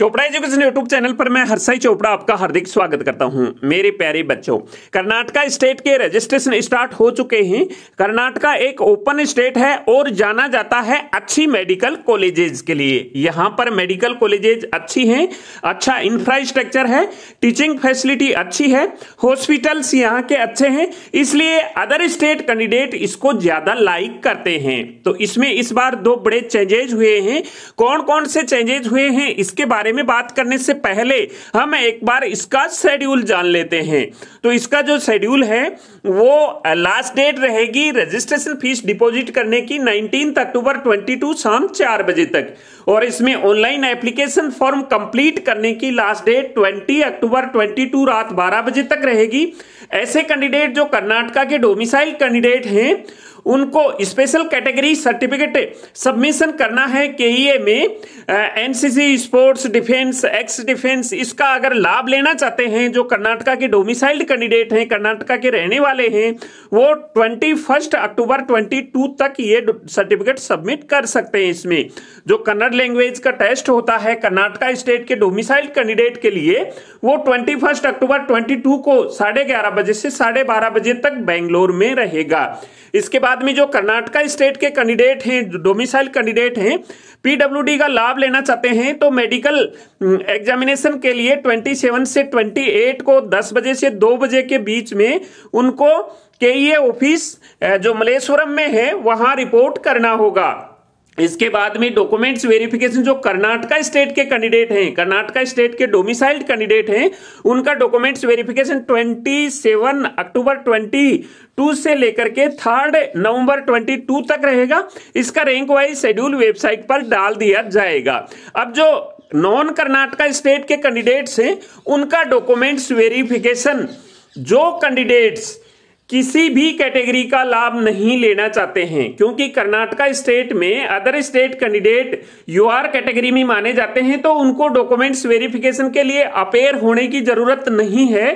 Chopra education YouTube channel पर मैं हरसाई चोपड़ा आपका हार्दिक स्वागत करता हूं मेरे प्यारे बच्चों कर्नाटका स्टेट के रजिस्ट्रेशन स्टार्ट हो चुके हैं कर्नाटका एक ओपन स्टेट है और जाना जाता है अच्छी मेडिकल कॉलेजेस के लिए यहाँ पर मेडिकल कॉलेजेज अच्छी हैं अच्छा इंफ्रास्ट्रक्चर है टीचिंग फैसिलिटी अच्छी है हॉस्पिटल्स यहाँ के अच्छे हैं इसलिए अदर स्टेट कैंडिडेट इसको ज्यादा लाइक करते हैं तो इसमें इस बार दो बड़े चेंजेज हुए हैं कौन कौन से चेंजेज हुए हैं इसके बारे बारे में बात करने से पहले हम एक बार इसका शेड्यूल जान लेते हैं तो इसका जो शेड्यूल है वो लास्ट डेट रहेगी रजिस्ट्रेशन फीस डिपॉजिट करने की 19 अक्टूबर 22 शाम चार बजे तक और इसमें ऑनलाइन एप्लीकेशन फॉर्म कंप्लीट करने की लास्ट डेट 20 अक्टूबर 22 रात 12 बजे तक रहेगी ऐसे कैंडिडेट जो कर्नाटका के डोमिसाइल कैंडिडेट हैं उनको स्पेशल कैटेगरी सर्टिफिकेट सबमिशन करना है के में NCC sports defence ex defence इसका अगर लाभ लेना चाहते हैं जो कर्नाटका के डोमिसाइल्ड कैंडिडेट हैं कर्नाटका के रहने वाले हैं वो twenty first October twenty two तक ये सर्टिफिकेट सबमिट कर सकते हैं इसमें जो कन्नड़ लैंग्वेज का टेस्ट होता है कर्नाटका स्टेट के डोमिसाइल्ड कैंडिडेट के लिए वो twenty first October twenty two को साढ़े ग्यारह बजे से साढ़े बारह बजे तक बेंगलोर में रहेगा इसके बाद बाद में जो कर्नाटका स्टेट के कैंडिडेट हैं डोमिसाइल कैंडिडेट हैं पीडब्ल्यूडी का लाभ लेना चाहते हैं तो मेडिकल एग्जामिनेशन के लिए 27 से 28 को 10 बजे से 2 बजे के बीच में उनको के ऑफिस जो मलेश्वरम में है वहां रिपोर्ट करना होगा इसके बाद में डॉक्यूमेंट्स वेरिफिकेशन जो कर्नाटका स्टेट के कैंडिडेट हैं कर्नाटका स्टेट के डोमिसाइल्ड कैंडिडेट हैं उनका डॉक्यूमेंट्स वेरिफिकेशन 27 अक्टूबर 22 से लेकर के 3 नवंबर 22 तक रहेगा इसका रैंक वाइज शेड्यूल वेबसाइट पर डाल दिया जाएगा अब जो नॉन कर्नाटका स्टेट के कैंडिडेट्स हैं उनका डॉक्यूमेंट्स वेरिफिकेशन जो कैंडिडेट्स किसी भी कैटेगरी का लाभ नहीं लेना चाहते हैं क्योंकि कर्नाटका स्टेट में other state candidate U R category में माने जाते हैं तो उनको डॉक्यूमेंट्स वेरिफिकेशन के लिए अपेयर होने की जरूरत नहीं है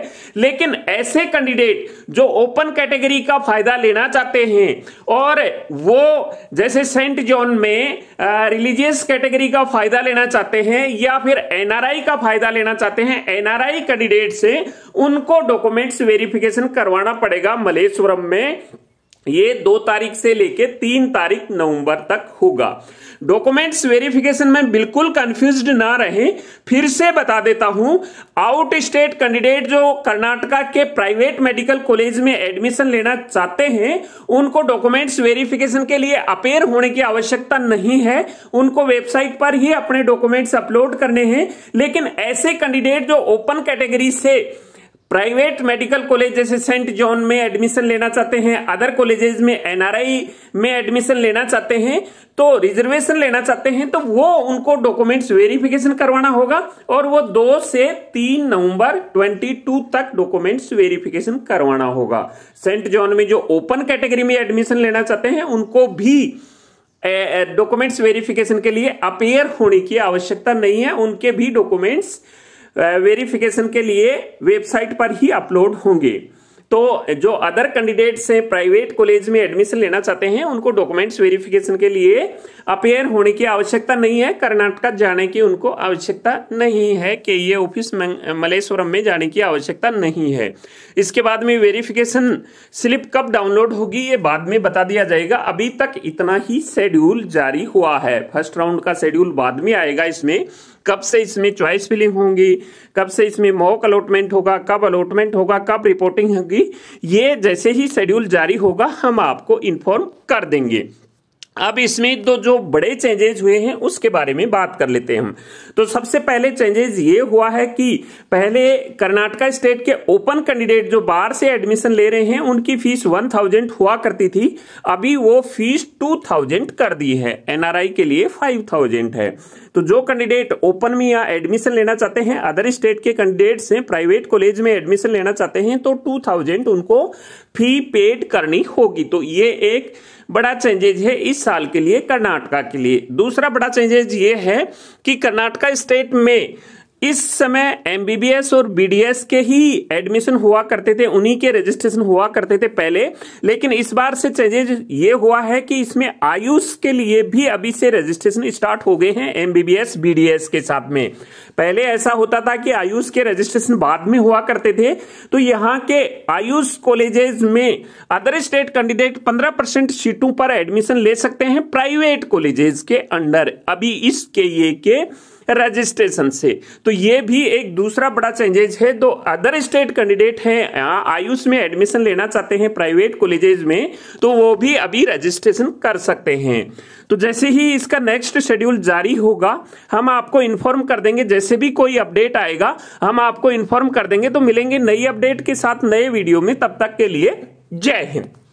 लेकिन ऐसे कैंडिडेट जो ओपन कैटेगरी का फायदा लेना चाहते हैं और वो जैसे सेंट जॉन में रिलीजियस कैटेगरी का फायदा लेना चाहते हैं या फिर एनआरआई का फायदा लेना चाहते हैं एनआरआई कैंडिडेट से उनको डॉक्यूमेंट्स वेरिफिकेशन करवाना पड़ेगा मलेश्वरम में ये दो तारीख से लेके तीन तारीख नवंबर तक होगा डॉक्यूमेंट्स वेरिफिकेशन में बिल्कुल कंफ्यूज ना रहे फिर से बता देता हूं आउट स्टेट कैंडिडेट जो कर्नाटका के प्राइवेट मेडिकल कॉलेज में एडमिशन लेना चाहते हैं उनको डॉक्यूमेंट्स वेरिफिकेशन के लिए अपेयर होने की आवश्यकता नहीं है उनको वेबसाइट पर ही अपने डॉक्यूमेंट्स अपलोड करने हैं लेकिन ऐसे कैंडिडेट जो ओपन कैटेगरी से प्राइवेट मेडिकल कॉलेज जैसे सेंट जॉन में एडमिशन लेना चाहते हैं अदर कॉलेजेस में एनआरआई में एडमिशन लेना चाहते हैं तो रिजर्वेशन लेना चाहते हैं तो वो उनको डॉक्यूमेंट्स वेरिफिकेशन करवाना होगा और वो दो से तीन नवंबर 22 तक डॉक्यूमेंट्स वेरिफिकेशन करवाना होगा सेंट जॉन में जो ओपन कैटेगरी में एडमिशन लेना चाहते हैं उनको भी डॉक्यूमेंट्स वेरिफिकेशन के लिए अपेयर होने की आवश्यकता नहीं है उनके भी डॉक्यूमेंट्स वेरिफिकेशन के लिए वेबसाइट पर ही अपलोड होंगे तो जो अदर कैंडिडेट्स हैं प्राइवेट कॉलेज में एडमिशन लेना चाहते हैं उनको डॉक्यूमेंट्स वेरिफिकेशन के लिए अपेयर होने की आवश्यकता नहीं है कर्नाटका जाने की उनको आवश्यकता नहीं है के ये ऑफिस मलेश्वरम में जाने की आवश्यकता नहीं है इसके बाद में वेरिफिकेशन स्लिप कब डाउनलोड होगी ये बाद में बता दिया जाएगा अभी तक इतना ही शेड्यूल जारी हुआ है फर्स्ट राउंड का शेड्यूल बाद में आएगा इसमें कब से इसमें चॉइस फिलिंग होंगी कब से इसमें मॉक अलॉटमेंट होगा कब अलॉटमेंट होगा कब रिपोर्टिंग होगी ये जैसे ही शेड्यूल जारी होगा हम आपको इन्फॉर्म कर देंगे अब इसमें तो जो बड़े चेंजेस हुए हैं उसके बारे में बात कर लेते हैं हम तो सबसे पहले चेंजेस ये हुआ है कि पहले कर्नाटका स्टेट के ओपन कैंडिडेट जो बाहर से एडमिशन ले रहे हैं उनकी फीस वन थाउजेंड हुआ करती थी अभी वो फीस टू थाउजेंड कर दी है एनआरआई के लिए फाइव थाउजेंड है तो जो कैंडिडेट ओपन में या एडमिशन लेना चाहते हैं अदर स्टेट के कैंडिडेट से प्राइवेट कॉलेज में एडमिशन लेना चाहते हैं तो टू थाउजेंड उनको फी पेड करनी होगी तो ये एक बड़ा चेंजेज है इस साल के लिए कर्नाटका के लिए दूसरा बड़ा चेंजेज ये है कि कर्नाटका स्टेट में इस समय एमबीबीएस और बीडीएस के ही एडमिशन हुआ करते थे उन्हीं के रजिस्ट्रेशन हुआ करते थे पहले लेकिन इस बार से चेंजेज ये हुआ है कि इसमें आयुष के लिए भी अभी से रजिस्ट्रेशन स्टार्ट हो गए हैं एमबीबीएस बीडीएस के साथ में पहले ऐसा होता था कि आयुष के रजिस्ट्रेशन बाद में हुआ करते थे तो यहाँ के आयुष कॉलेजेस में अदर स्टेट कैंडिडेट पंद्रह सीटों पर एडमिशन ले सकते हैं प्राइवेट कॉलेजेस के अंडर अभी इस e के ये के रजिस्ट्रेशन से तो ये भी एक दूसरा बड़ा चेंजेज है तो अदर स्टेट कैंडिडेट हैं आयुष में एडमिशन लेना चाहते हैं प्राइवेट कॉलेजेस में तो वो भी अभी रजिस्ट्रेशन कर सकते हैं तो जैसे ही इसका नेक्स्ट शेड्यूल जारी होगा हम आपको इन्फॉर्म कर देंगे जैसे भी कोई अपडेट आएगा हम आपको इन्फॉर्म कर देंगे तो मिलेंगे नई अपडेट के साथ नए वीडियो में तब तक के लिए जय हिंद